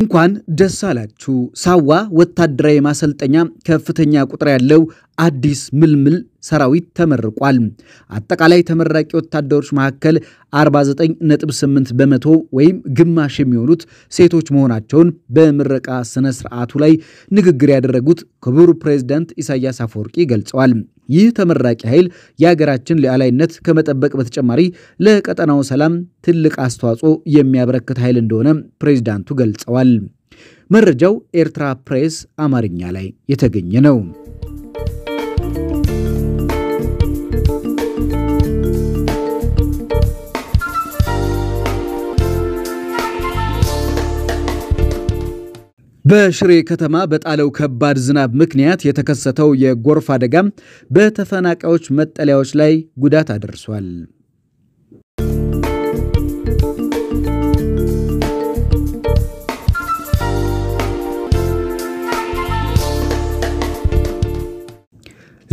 እንኳን ደስ አላችሁ! ሳዋ ወታደራዊ ማሰልጠኛ ከፍተኛ ቁጥር ያለው አዲስ ምልምል ሰራዊት ተመርቋል። አጠቃላይ ተመራቂ ወታደሮች መካከል 49.8 በመቶ ወይም ግማሽ የሚሆኑት ሴቶች መሆናቸውን በምረቃ ስነ ስርዓቱ ላይ ንግግር ያደረጉት ክቡር ፕሬዚዳንት ኢሳያስ አፈወርቂ ገልጸዋል። ይህ ተመራቂ ኃይል የሀገራችን ሉዓላዊነት ከመጠበቅ በተጨማሪ ለቀጠናው ሰላም ትልቅ አስተዋጽኦ የሚያበረክት ኃይል እንደሆነ ፕሬዚዳንቱ ገልጸዋል። መረጃው ኤርትራ ፕሬስ አማርኛ ላይ የተገኘ ነው። በሽሬ ከተማ በጣለው ከባድ ዝናብ ምክንያት የተከሰተው የጎርፍ አደጋም በተፈናቃዮች መጠለያዎች ላይ ጉዳት አደርሷል።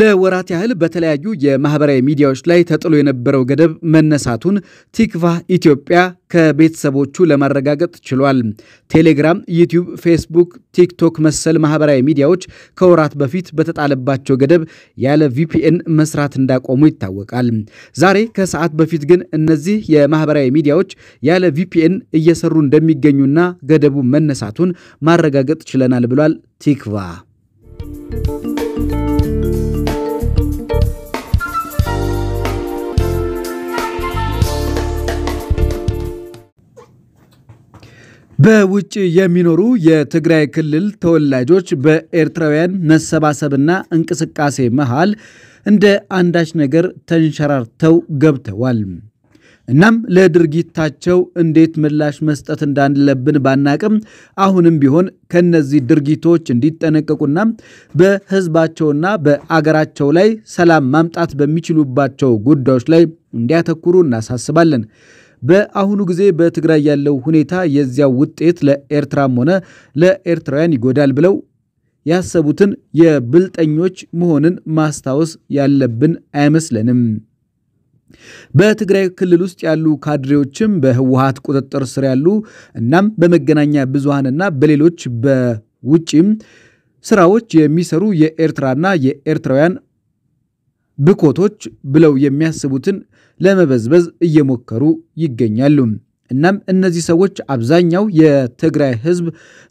ለወራት ያህል በተለያዩ የማህበራዊ ሚዲያዎች ላይ ተጥሎ የነበረው ገደብ መነሳቱን ቲክቫ ኢትዮጵያ ከቤተሰቦቹ ለማረጋገጥ ችሏል። ቴሌግራም፣ ዩቲዩብ፣ ፌስቡክ፣ ቲክቶክ መሰል ማህበራዊ ሚዲያዎች ከወራት በፊት በተጣለባቸው ገደብ ያለ ቪፒኤን መስራት እንዳቆሙ ይታወቃል። ዛሬ ከሰዓት በፊት ግን እነዚህ የማህበራዊ ሚዲያዎች ያለ ቪፒኤን እየሰሩ እንደሚገኙና ገደቡ መነሳቱን ማረጋገጥ ችለናል ብሏል ቲክቫ። በውጭ የሚኖሩ የትግራይ ክልል ተወላጆች በኤርትራውያን መሰባሰብና እንቅስቃሴ መሃል እንደ አንዳች ነገር ተንሸራርተው ገብተዋል። እናም ለድርጊታቸው እንዴት ምላሽ መስጠት እንዳለብን ባናቅም አሁንም ቢሆን ከነዚህ ድርጊቶች እንዲጠነቀቁና በሕዝባቸውና በአገራቸው ላይ ሰላም ማምጣት በሚችሉባቸው ጉዳዮች ላይ እንዲያተኩሩ እናሳስባለን። በአሁኑ ጊዜ በትግራይ ያለው ሁኔታ የዚያው ውጤት ለኤርትራም ሆነ ለኤርትራውያን ይጎዳል ብለው ያሰቡትን የብልጠኞች መሆንን ማስታወስ ያለብን አይመስለንም። በትግራይ ክልል ውስጥ ያሉ ካድሬዎችም በህወሀት ቁጥጥር ስር ያሉ እናም በመገናኛ ብዙሃንና በሌሎች በውጭም ስራዎች የሚሰሩ የኤርትራና የኤርትራውያን ብኮቶች ብለው የሚያስቡትን ለመበዝበዝ እየሞከሩ ይገኛሉ። እናም እነዚህ ሰዎች አብዛኛው የትግራይ ሕዝብ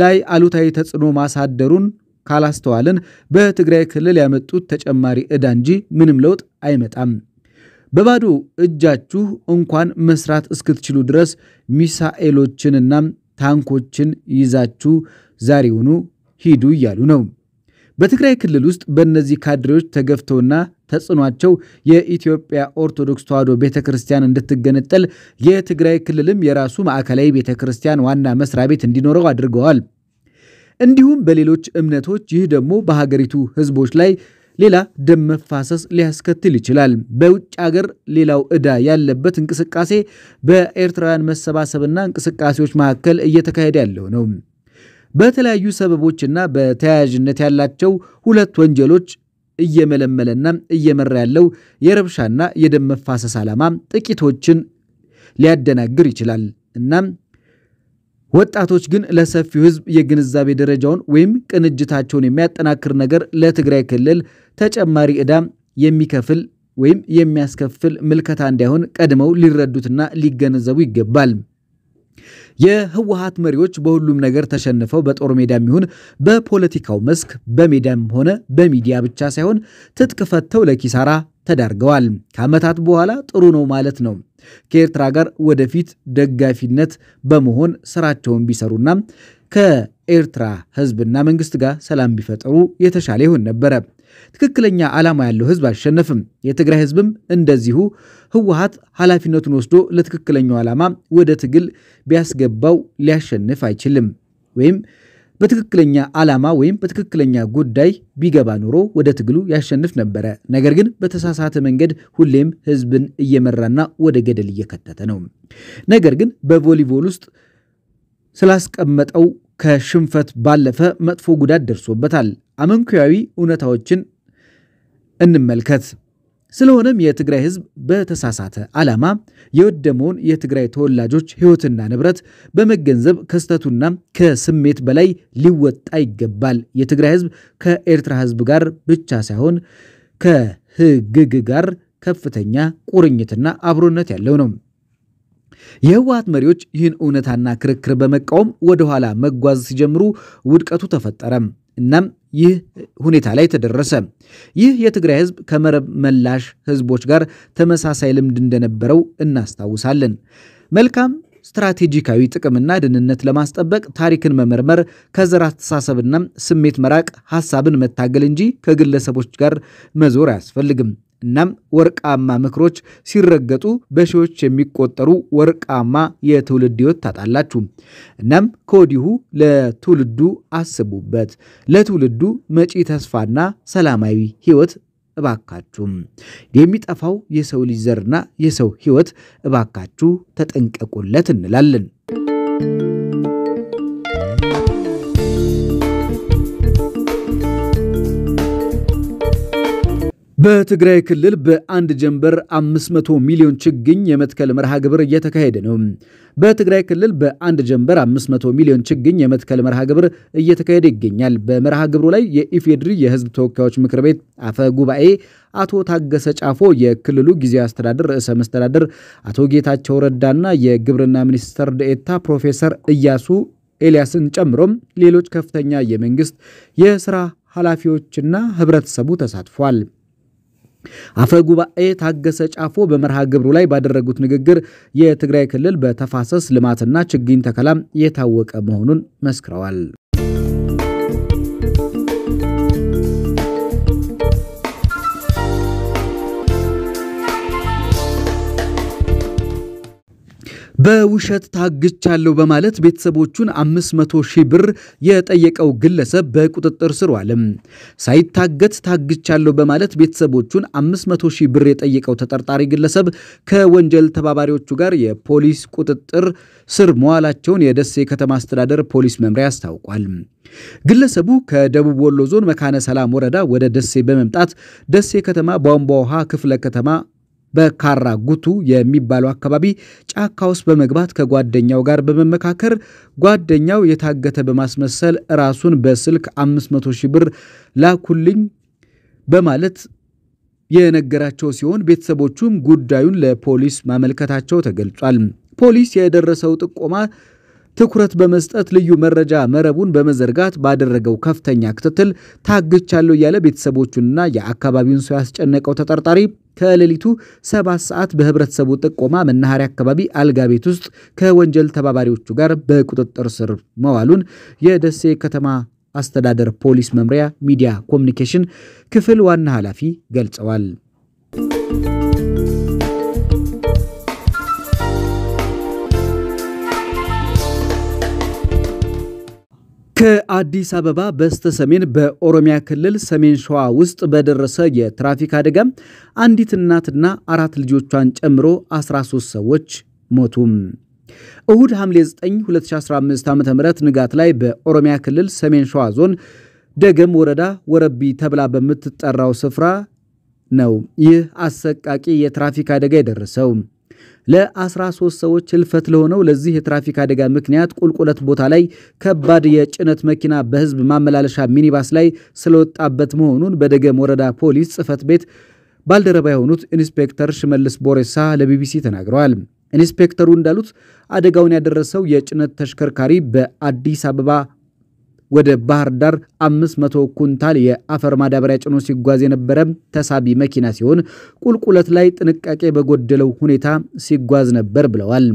ላይ አሉታዊ ተጽዕኖ ማሳደሩን ካላስተዋልን በትግራይ ክልል ያመጡት ተጨማሪ ዕዳ እንጂ ምንም ለውጥ አይመጣም። በባዶ እጃችሁ እንኳን መስራት እስክትችሉ ድረስ ሚሳኤሎችንና ታንኮችን ይዛችሁ ዛሬውኑ ሂዱ እያሉ ነው። በትግራይ ክልል ውስጥ በእነዚህ ካድሬዎች ተገፍተውና ተጽዕኗቸው የኢትዮጵያ ኦርቶዶክስ ተዋሕዶ ቤተ ክርስቲያን እንድትገነጠል የትግራይ ክልልም የራሱ ማዕከላዊ ቤተ ክርስቲያን ዋና መስሪያ ቤት እንዲኖረው አድርገዋል። እንዲሁም በሌሎች እምነቶች ይህ ደግሞ በሀገሪቱ ሕዝቦች ላይ ሌላ ደም መፋሰስ ሊያስከትል ይችላል። በውጭ አገር ሌላው ዕዳ ያለበት እንቅስቃሴ በኤርትራውያን መሰባሰብና እንቅስቃሴዎች መካከል እየተካሄደ ያለው ነው። በተለያዩ ሰበቦችና በተያያዥነት ያላቸው ሁለት ወንጀሎች እየመለመለና እየመራ ያለው የረብሻና የደም መፋሰስ ዓላማ ጥቂቶችን ሊያደናግር ይችላል። እናም ወጣቶች ግን ለሰፊው ሕዝብ የግንዛቤ ደረጃውን ወይም ቅንጅታቸውን የሚያጠናክር ነገር ለትግራይ ክልል ተጨማሪ ዕዳ የሚከፍል ወይም የሚያስከፍል ምልከታ እንዳይሆን ቀድመው ሊረዱትና ሊገነዘቡ ይገባል። የህወሀት መሪዎች በሁሉም ነገር ተሸንፈው በጦር ሜዳም ይሁን በፖለቲካው መስክ በሜዳም ሆነ በሚዲያ ብቻ ሳይሆን ትጥቅ ፈተው ለኪሳራ ተዳርገዋል። ከዓመታት በኋላ ጥሩ ነው ማለት ነው። ከኤርትራ ጋር ወደፊት ደጋፊነት በመሆን ስራቸውን ቢሰሩና ከኤርትራ ህዝብና መንግስት ጋር ሰላም ቢፈጥሩ የተሻለ ይሆን ነበረ። ትክክለኛ ዓላማ ያለው ህዝብ አይሸነፍም። የትግራይ ህዝብም እንደዚሁ ህወሀት ኃላፊነቱን ወስዶ ለትክክለኛው ዓላማ ወደ ትግል ቢያስገባው ሊያሸንፍ አይችልም። ወይም በትክክለኛ ዓላማ ወይም በትክክለኛ ጉዳይ ቢገባ ኖሮ ወደ ትግሉ ያሸንፍ ነበረ። ነገር ግን በተሳሳተ መንገድ ሁሌም ህዝብን እየመራና ወደ ገደል እየከተተ ነው። ነገር ግን በቮሊቦል ውስጥ ስላስቀመጠው ከሽንፈት ባለፈ መጥፎ ጉዳት ደርሶበታል። አመንኩያዊ እውነታዎችን እንመልከት። ስለሆነም የትግራይ ህዝብ በተሳሳተ ዓላማ የወደመውን የትግራይ ተወላጆች ሕይወትና ንብረት በመገንዘብ ከስተቱና ከስሜት በላይ ሊወጣ ይገባል። የትግራይ ህዝብ ከኤርትራ ህዝብ ጋር ብቻ ሳይሆን ከህግግ ጋር ከፍተኛ ቁርኝትና አብሮነት ያለው ነው። የህወሀት መሪዎች ይህን እውነታና ክርክር በመቃወም ወደኋላ መጓዝ ሲጀምሩ ውድቀቱ ተፈጠረ። እናም ይህ ሁኔታ ላይ ተደረሰ። ይህ የትግራይ ህዝብ ከመረብ መላሽ ህዝቦች ጋር ተመሳሳይ ልምድ እንደነበረው እናስታውሳለን። መልካም ስትራቴጂካዊ ጥቅምና ደህንነት ለማስጠበቅ ታሪክን መመርመር፣ ከዘር አስተሳሰብና ስሜት መራቅ፣ ሀሳብን መታገል እንጂ ከግለሰቦች ጋር መዞር አያስፈልግም። እናም ወርቃማ ምክሮች ሲረገጡ በሺዎች የሚቆጠሩ ወርቃማ የትውልድ ህይወት ታጣላችሁ። እናም ከወዲሁ ለትውልዱ አስቡበት። ለትውልዱ መጪ ተስፋና ሰላማዊ ህይወት እባካችሁ የሚጠፋው የሰው ልጅ ዘርና የሰው ህይወት እባካችሁ ተጠንቀቁለት እንላለን። በትግራይ ክልል በአንድ ጀንበር 500 ሚሊዮን ችግኝ የመትከል መርሃ ግብር እየተካሄደ ነው። በትግራይ ክልል በአንድ ጀንበር 500 ሚሊዮን ችግኝ የመትከል መርሃ ግብር እየተካሄደ ይገኛል። በመርሃ ግብሩ ላይ የኢፌድሪ የህዝብ ተወካዮች ምክር ቤት አፈ ጉባኤ አቶ ታገሰ ጫፎ፣ የክልሉ ጊዜያዊ አስተዳደር ርዕሰ መስተዳደር አቶ ጌታቸው ረዳና የግብርና ሚኒስትር ደኤታ ፕሮፌሰር እያሱ ኤልያስን ጨምሮም ሌሎች ከፍተኛ የመንግስት የስራ ኃላፊዎችና ህብረተሰቡ ተሳትፏል። አፈ ጉባኤ ታገሰ ጫፎ በመርሃ ግብሩ ላይ ባደረጉት ንግግር የትግራይ ክልል በተፋሰስ ልማትና ችግኝ ተከላም የታወቀ መሆኑን መስክረዋል። በውሸት ታግቻለሁ በማለት ቤተሰቦቹን 500 ሺህ ብር የጠየቀው ግለሰብ በቁጥጥር ስር ዋለ። ሳይታገት ታግቻለሁ በማለት ቤተሰቦቹን 500 ሺህ ብር የጠየቀው ተጠርጣሪ ግለሰብ ከወንጀል ተባባሪዎቹ ጋር የፖሊስ ቁጥጥር ስር መዋላቸውን የደሴ ከተማ አስተዳደር ፖሊስ መምሪያ አስታውቋል። ግለሰቡ ከደቡብ ወሎ ዞን መካነ ሰላም ወረዳ ወደ ደሴ በመምጣት ደሴ ከተማ ቧንቧ ውሃ ክፍለ ከተማ በካራ ጉቱ የሚባለው አካባቢ ጫካ ውስጥ በመግባት ከጓደኛው ጋር በመመካከር ጓደኛው የታገተ በማስመሰል ራሱን በስልክ 500 ሺህ ብር ላኩልኝ በማለት የነገራቸው ሲሆን ቤተሰቦቹም ጉዳዩን ለፖሊስ ማመልከታቸው ተገልጿል። ፖሊስ የደረሰው ጥቆማ ትኩረት በመስጠት ልዩ መረጃ መረቡን በመዘርጋት ባደረገው ከፍተኛ ክትትል ታግቻለሁ ያለ ቤተሰቦቹንና የአካባቢውን ሰው ያስጨነቀው ተጠርጣሪ ከሌሊቱ ሰባት ሰዓት በህብረተሰቡ ጥቆማ መናኸሪያ አካባቢ አልጋ ቤት ውስጥ ከወንጀል ተባባሪዎቹ ጋር በቁጥጥር ስር መዋሉን የደሴ ከተማ አስተዳደር ፖሊስ መምሪያ ሚዲያ ኮሚኒኬሽን ክፍል ዋና ኃላፊ ገልጸዋል። ከአዲስ አበባ በስተ ሰሜን በኦሮሚያ ክልል ሰሜን ሸዋ ውስጥ በደረሰ የትራፊክ አደጋ አንዲት እናትና አራት ልጆቿን ጨምሮ 13 ሰዎች ሞቱም። እሁድ ሐምሌ 9 2015 ዓ ም ንጋት ላይ በኦሮሚያ ክልል ሰሜን ሸዋ ዞን ደገም ወረዳ ወረቢ ተብላ በምትጠራው ስፍራ ነው ይህ አሰቃቂ የትራፊክ አደጋ የደረሰው። ለ13 ሰዎች ህልፈት ለሆነው ለዚህ የትራፊክ አደጋ ምክንያት ቁልቁለት ቦታ ላይ ከባድ የጭነት መኪና በህዝብ ማመላለሻ ሚኒባስ ላይ ስለወጣበት መሆኑን በደገም ወረዳ ፖሊስ ጽህፈት ቤት ባልደረባ የሆኑት ኢንስፔክተር ሽመልስ ቦሬሳ ለቢቢሲ ተናግረዋል። ኢንስፔክተሩ እንዳሉት አደጋውን ያደረሰው የጭነት ተሽከርካሪ በአዲስ አበባ ወደ ባህር ዳር 500 ኩንታል የአፈር ማዳበሪያ ጭኖ ሲጓዝ የነበረ ተሳቢ መኪና ሲሆን ቁልቁለት ላይ ጥንቃቄ በጎደለው ሁኔታ ሲጓዝ ነበር ብለዋል።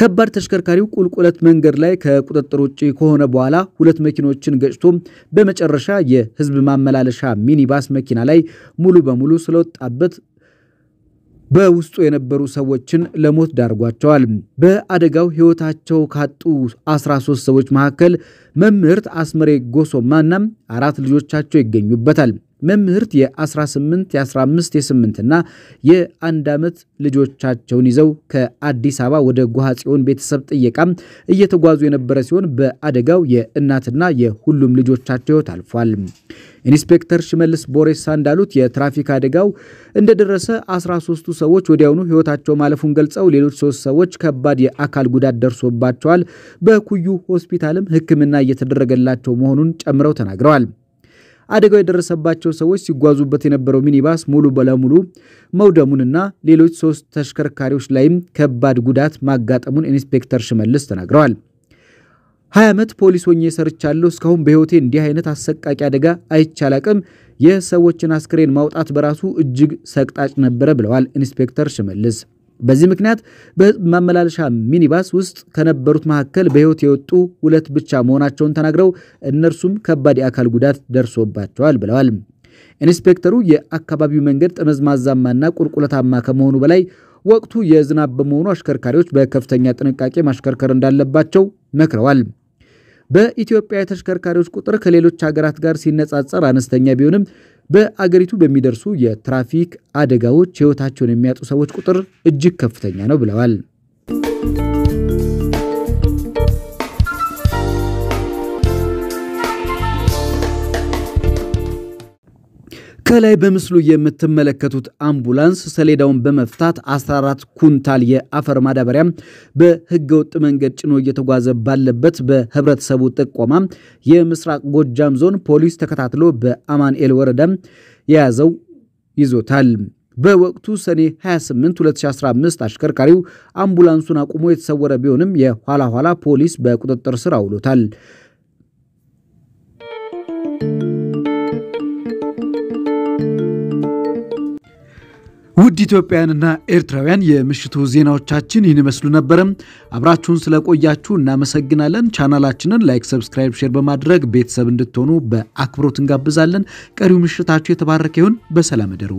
ከባድ ተሽከርካሪው ቁልቁለት መንገድ ላይ ከቁጥጥር ውጭ ከሆነ በኋላ ሁለት መኪኖችን ገጭቶ በመጨረሻ የህዝብ ማመላለሻ ሚኒባስ መኪና ላይ ሙሉ በሙሉ ስለወጣበት በውስጡ የነበሩ ሰዎችን ለሞት ዳርጓቸዋል። በአደጋው ህይወታቸው ካጡ 13 ሰዎች መካከል መምህርት አስመሬ ጎሶማና አራት ልጆቻቸው ይገኙበታል። መምህርት የ18 የ15 የ8ና የአንድ ዓመት ልጆቻቸውን ይዘው ከአዲስ አበባ ወደ ጓሃ ቤተሰብ ጥየቃም እየተጓዙ የነበረ ሲሆን በአደጋው የእናትና የሁሉም ልጆቻቸው ሕይወት አልፏል። ኢንስፔክተር ሽመልስ ቦሬሳ እንዳሉት የትራፊክ አደጋው እንደደረሰ 13ቱ ሰዎች ወዲያውኑ ሕይወታቸው ማለፉን ገልጸው ሌሎች ሶስት ሰዎች ከባድ የአካል ጉዳት ደርሶባቸዋል። በኩዩ ሆስፒታልም ሕክምና እየተደረገላቸው መሆኑን ጨምረው ተናግረዋል። አደጋው የደረሰባቸው ሰዎች ሲጓዙበት የነበረው ሚኒባስ ሙሉ በለሙሉ መውደሙንና ሌሎች ሶስት ተሽከርካሪዎች ላይም ከባድ ጉዳት ማጋጠሙን ኢንስፔክተር ሽመልስ ተናግረዋል። ሀያ ዓመት ፖሊስ ሆኜ ሰርቻለሁ። እስካሁን በሕይወቴ እንዲህ አይነት አሰቃቂ አደጋ አይቻላቅም። የሰዎችን አስክሬን ማውጣት በራሱ እጅግ ሰቅጣጭ ነበረ ብለዋል ኢንስፔክተር ሽመልስ። በዚህ ምክንያት በህዝብ ማመላለሻ ሚኒባስ ውስጥ ከነበሩት መካከል በህይወት የወጡ ሁለት ብቻ መሆናቸውን ተናግረው እነርሱም ከባድ የአካል ጉዳት ደርሶባቸዋል ብለዋል። ኢንስፔክተሩ የአካባቢው መንገድ ጠመዝማዛማና ቁልቁለታማ ከመሆኑ በላይ ወቅቱ የዝናብ በመሆኑ አሽከርካሪዎች በከፍተኛ ጥንቃቄ ማሽከርከር እንዳለባቸው መክረዋል። በኢትዮጵያ የተሽከርካሪዎች ቁጥር ከሌሎች ሀገራት ጋር ሲነጻጸር አነስተኛ ቢሆንም በአገሪቱ በሚደርሱ የትራፊክ አደጋዎች ሕይወታቸውን የሚያጡ ሰዎች ቁጥር እጅግ ከፍተኛ ነው ብለዋል። ከላይ በምስሉ የምትመለከቱት አምቡላንስ ሰሌዳውን በመፍታት 14 ኩንታል የአፈር ማዳበሪያ በህገወጥ መንገድ ጭኖ እየተጓዘ ባለበት በህብረተሰቡ ጥቆማ የምስራቅ ጎጃም ዞን ፖሊስ ተከታትሎ በአማንኤል ወረዳ የያዘው ይዞታል። በወቅቱ ሰኔ 28 2015 አሽከርካሪው አምቡላንሱን አቁሞ የተሰወረ ቢሆንም የኋላ ኋላ ፖሊስ በቁጥጥር ስር አውሎታል። ውድ ኢትዮጵያውያንና ኤርትራውያን የምሽቱ ዜናዎቻችን ይህን ይመስሉ ነበረም። አብራችሁን ስለቆያችሁ እናመሰግናለን። ቻናላችንን ላይክ፣ ሰብስክራይብ፣ ሼር በማድረግ ቤተሰብ እንድትሆኑ በአክብሮት እንጋብዛለን። ቀሪው ምሽታችሁ የተባረከ ይሁን። በሰላም እደሩ።